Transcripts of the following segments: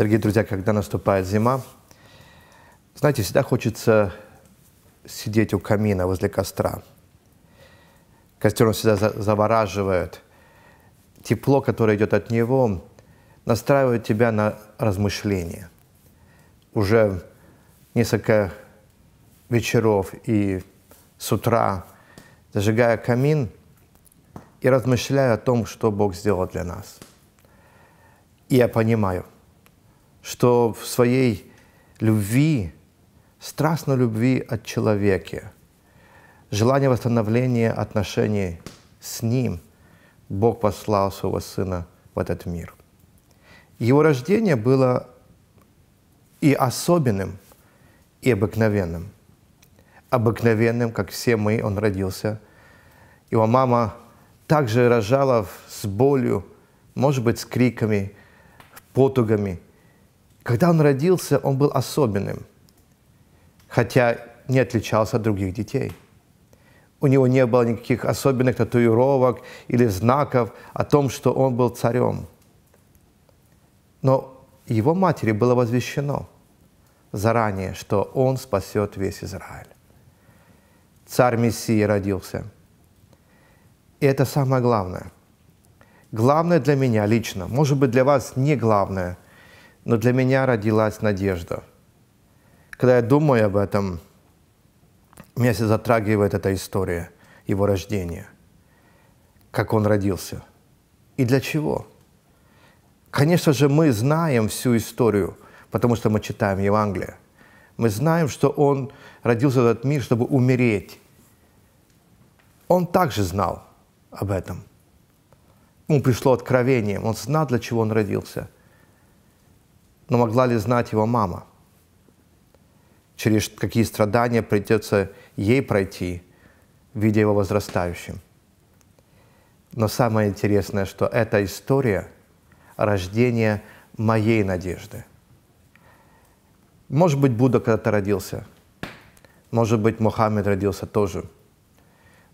Дорогие друзья, когда наступает зима, знаете, всегда хочется сидеть у камина возле костра. Костер он всегда завораживает. Тепло, которое идет от него, настраивает тебя на размышления. Уже несколько вечеров и с утра, зажигая камин и размышляя о том, что Бог сделал для нас. И я понимаю – что в своей любви, страстной любви от человека, желание восстановления отношений с Ним, Бог послал Своего Сына в этот мир. Его рождение было и особенным, и обыкновенным. Обыкновенным, как все мы, он родился. Его мама также рожала с болью, может быть, с криками, потугами – когда он родился, он был особенным, хотя не отличался от других детей. У него не было никаких особенных татуировок или знаков о том, что он был царем. Но его матери было возвещено заранее, что он спасет весь Израиль. Царь Мессия родился. И это самое главное. Главное для меня лично, может быть, для вас не главное – но для меня родилась надежда. Когда я думаю об этом, меня все затрагивает эта история его рождения, как он родился и для чего. Конечно же, мы знаем всю историю, потому что мы читаем Евангелие. Мы знаем, что он родился в этот мир, чтобы умереть. Он также знал об этом. Ему пришло откровение, он знал, для чего он родился – но могла ли знать его мама? Через какие страдания придется ей пройти, видя его возрастающим? Но самое интересное, что эта история – рождения моей надежды. Может быть, Будда когда-то родился. Может быть, Мухаммед родился тоже.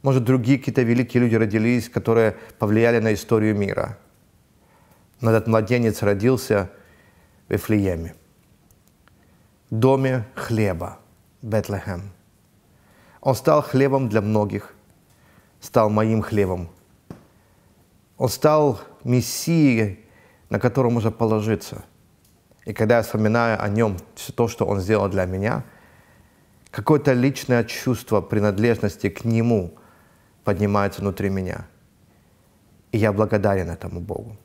Может, другие какие-то великие люди родились, которые повлияли на историю мира. Но этот младенец родился Вифлееме, доме хлеба Бетлехем. Он стал хлебом для многих, стал моим хлебом. Он стал мессией, на котором можно положиться. И когда я вспоминаю о нем, все то, что он сделал для меня, какое-то личное чувство принадлежности к нему поднимается внутри меня. И я благодарен этому Богу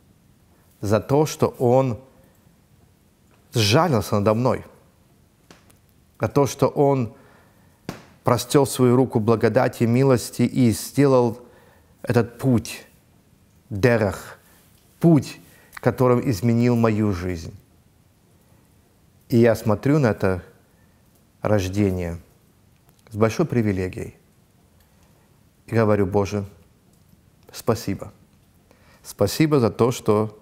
за то, что он сжалился надо мной, на то, что Он простел свою руку благодати, и милости и сделал этот путь, дерах, путь, которым изменил мою жизнь. И я смотрю на это рождение с большой привилегией и говорю, Боже, спасибо. Спасибо за то, что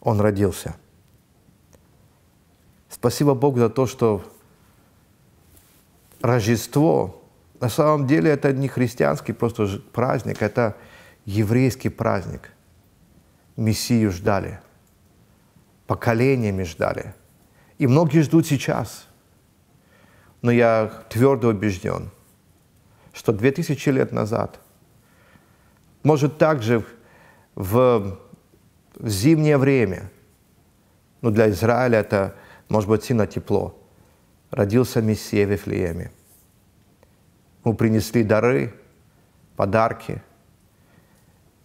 он родился – Спасибо Богу за то, что Рождество на самом деле это не христианский просто праздник, это еврейский праздник. Мессию ждали, поколениями ждали. И многие ждут сейчас. Но я твердо убежден, что 2000 лет назад, может также в, в зимнее время, но для Израиля это может быть, сильно тепло. Родился Мессия в Вифлееме. Ему принесли дары, подарки.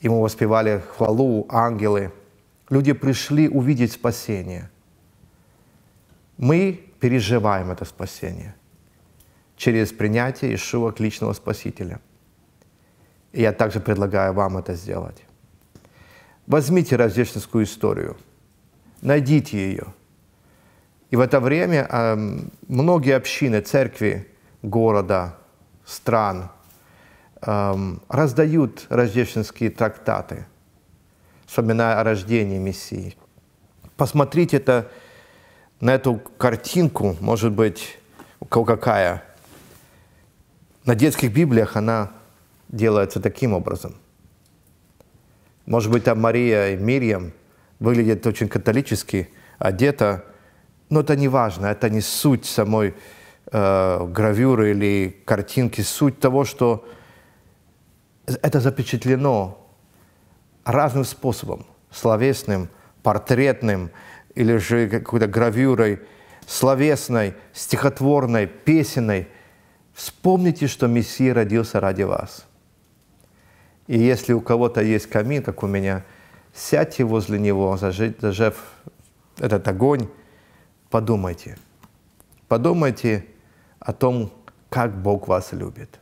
Ему воспевали хвалу, ангелы. Люди пришли увидеть спасение. Мы переживаем это спасение через принятие Ишуа к личного Спасителя. И я также предлагаю вам это сделать. Возьмите рождественскую историю, найдите ее – и в это время э, многие общины, церкви города, стран э, раздают рождественские трактаты, особенно о рождении Мессии. Посмотрите это, на эту картинку, может быть, у кого какая. На детских Библиях она делается таким образом. Может быть, там Мария и Мирьям выглядят очень католически одета, но это не важно, это не суть самой э, гравюры или картинки, суть того, что это запечатлено разным способом, словесным, портретным или же какой-то гравюрой, словесной, стихотворной, песенной. Вспомните, что Мессия родился ради вас. И если у кого-то есть камин, как у меня, сядьте возле него, зажив этот огонь, подумайте. Подумайте о том, как Бог вас любит.